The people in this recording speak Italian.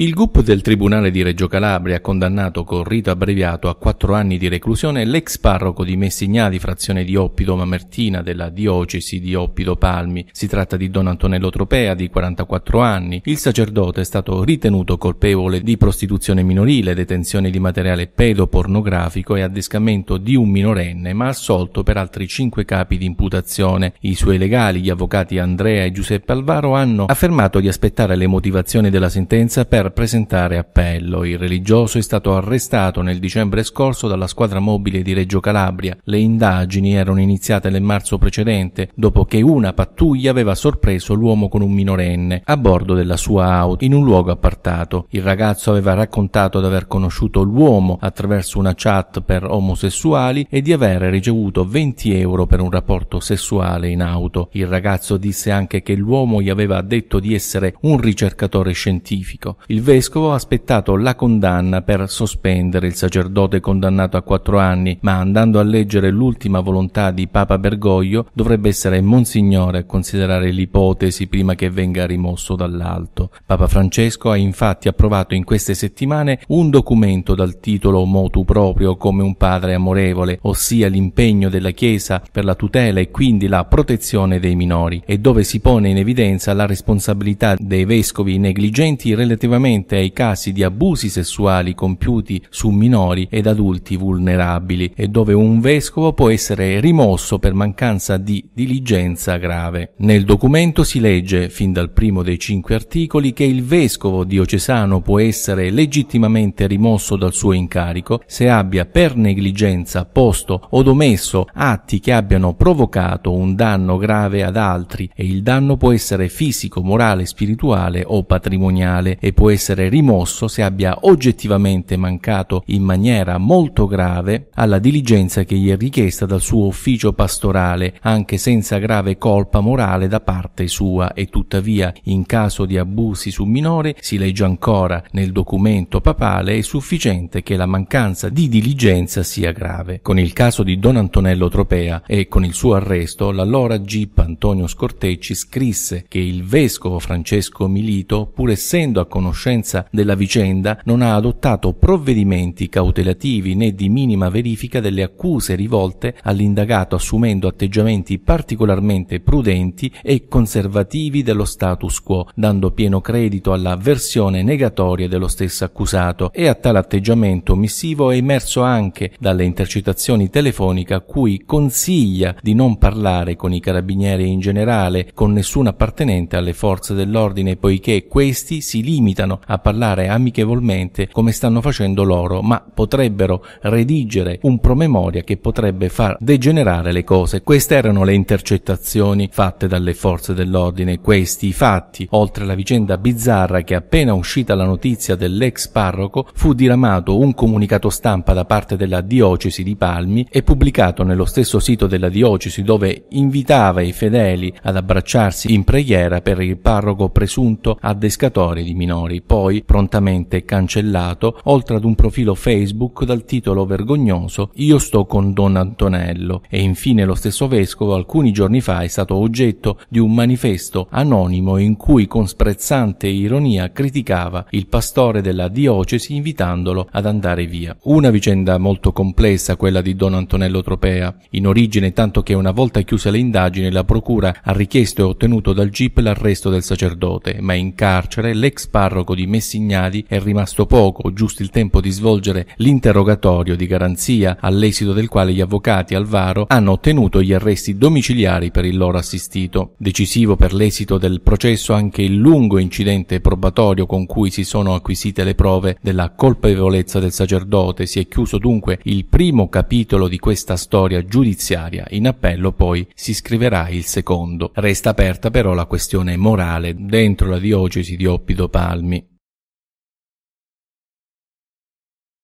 Il GUP del Tribunale di Reggio Calabria ha condannato con rito abbreviato a quattro anni di reclusione l'ex parroco di Messignà frazione di Oppido Mamertina della diocesi di Oppido Palmi. Si tratta di Don Antonello Tropea di 44 anni. Il sacerdote è stato ritenuto colpevole di prostituzione minorile, detenzione di materiale pedopornografico e addescamento di un minorenne, ma assolto per altri cinque capi di imputazione. I suoi legali, gli avvocati Andrea e Giuseppe Alvaro, hanno affermato di aspettare le motivazioni della sentenza per presentare appello. Il religioso è stato arrestato nel dicembre scorso dalla squadra mobile di Reggio Calabria. Le indagini erano iniziate nel marzo precedente, dopo che una pattuglia aveva sorpreso l'uomo con un minorenne a bordo della sua auto in un luogo appartato. Il ragazzo aveva raccontato di aver conosciuto l'uomo attraverso una chat per omosessuali e di aver ricevuto 20 euro per un rapporto sessuale in auto. Il ragazzo disse anche che l'uomo gli aveva detto di essere un ricercatore scientifico. Il il vescovo ha aspettato la condanna per sospendere il sacerdote condannato a quattro anni, ma andando a leggere l'ultima volontà di Papa Bergoglio dovrebbe essere Monsignore a considerare l'ipotesi prima che venga rimosso dall'alto. Papa Francesco ha infatti approvato in queste settimane un documento dal titolo Motu proprio come un padre amorevole, ossia l'impegno della Chiesa per la tutela e quindi la protezione dei minori, e dove si pone in evidenza la responsabilità dei vescovi negligenti relativamente relativamente ai casi di abusi sessuali compiuti su minori ed adulti vulnerabili e dove un vescovo può essere rimosso per mancanza di diligenza grave. Nel documento si legge, fin dal primo dei cinque articoli, che il vescovo diocesano può essere legittimamente rimosso dal suo incarico se abbia per negligenza posto o omesso atti che abbiano provocato un danno grave ad altri e il danno può essere fisico, morale, spirituale o patrimoniale e può essere rimosso se abbia oggettivamente mancato in maniera molto grave alla diligenza che gli è richiesta dal suo ufficio pastorale, anche senza grave colpa morale da parte sua e tuttavia in caso di abusi su minori, si legge ancora nel documento papale, è sufficiente che la mancanza di diligenza sia grave. Con il caso di Don Antonello Tropea e con il suo arresto, l'allora GIP Antonio Scortecci scrisse che il vescovo Francesco Milito, pur essendo a conoscenza conoscenza della vicenda, non ha adottato provvedimenti cautelativi né di minima verifica delle accuse rivolte all'indagato assumendo atteggiamenti particolarmente prudenti e conservativi dello status quo, dando pieno credito alla versione negatoria dello stesso accusato e a tale atteggiamento omissivo è emerso anche dalle intercettazioni telefoniche a cui consiglia di non parlare con i carabinieri in generale, con nessun appartenente alle forze dell'ordine, poiché questi si limitano italiano a parlare amichevolmente come stanno facendo loro, ma potrebbero redigere un promemoria che potrebbe far degenerare le cose. Queste erano le intercettazioni fatte dalle forze dell'ordine, questi i fatti, oltre alla vicenda bizzarra che appena uscita la notizia dell'ex parroco fu diramato un comunicato stampa da parte della diocesi di Palmi e pubblicato nello stesso sito della diocesi dove invitava i fedeli ad abbracciarsi in preghiera per il parroco presunto addescatore di minori poi prontamente cancellato, oltre ad un profilo Facebook dal titolo vergognoso Io sto con Don Antonello e infine lo stesso vescovo alcuni giorni fa è stato oggetto di un manifesto anonimo in cui con sprezzante ironia criticava il pastore della diocesi invitandolo ad andare via. Una vicenda molto complessa quella di Don Antonello Tropea, in origine tanto che una volta chiuse le indagini la procura ha richiesto e ottenuto dal GIP l'arresto del sacerdote, ma in carcere l'ex parroco stomaco di Messignali è rimasto poco, giusto il tempo di svolgere l'interrogatorio di garanzia, all'esito del quale gli avvocati Alvaro hanno ottenuto gli arresti domiciliari per il loro assistito. Decisivo per l'esito del processo anche il lungo incidente probatorio con cui si sono acquisite le prove della colpevolezza del sacerdote, si è chiuso dunque il primo capitolo di questa storia giudiziaria, in appello poi si scriverà il secondo. Resta aperta però la questione morale dentro la diocesi di Oppido Palmi.